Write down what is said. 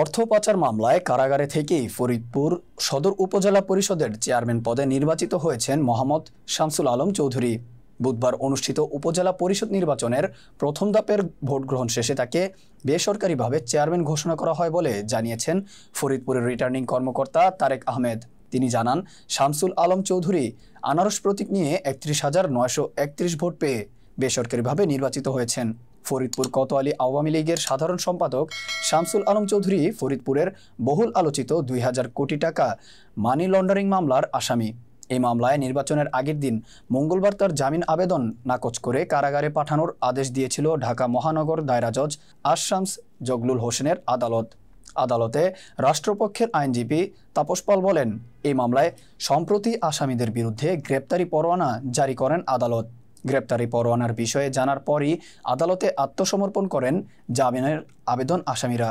অর্থ পাচার মামলায় কারাগারে থেকেই ফরিদপুর সদর উপজেলা পরিষদের চেয়ারম্যান পদে নির্বাচিত হয়েছেন মোহাম্মদ শামসুল আলম চৌধুরী বুধবার অনুষ্ঠিত উপজেলা পরিষদ নির্বাচনের প্রথম ধাপের ভোট গ্রহণ শেষে তাকে বেসরকারিভাবে চেয়ারম্যান ঘোষণা করা হয় বলে জানিয়েছেন ফরিদপুরের রিটার্নিং কর্মকর্তা তারেক আহমেদ তিনি জানান শামসুল আলম চৌধুরী আনারস প্রতীক নিয়ে একত্রিশ হাজার নয়শো একত্রিশ ভোট পেয়ে বেসরকারিভাবে নির্বাচিত হয়েছেন ফরিদপুর কতোয়ালি আওয়ামী লীগের সাধারণ সম্পাদক শামসুল আলম চৌধুরী ফরিদপুরের বহুল আলোচিত দুই কোটি টাকা মানি লন্ডারিং মামলার আসামি এই মামলায় নির্বাচনের আগের দিন মঙ্গলবার তার জামিন আবেদন নাকচ করে কারাগারে পাঠানোর আদেশ দিয়েছিল ঢাকা মহানগর দায়রা জজ আশামস জগলুল হোসেনের আদালত আদালতে রাষ্ট্রপক্ষের আইনজীবী তাপস পাল বলেন এই মামলায় সম্প্রতি আসামিদের বিরুদ্ধে গ্রেপ্তারি পরোয়ানা জারি করেন আদালত গ্রেপ্তারি পরোয়ানার বিষয়ে জানার পরই আদালতে আত্মসমর্পণ করেন জামিনের আবেদন আসামিরা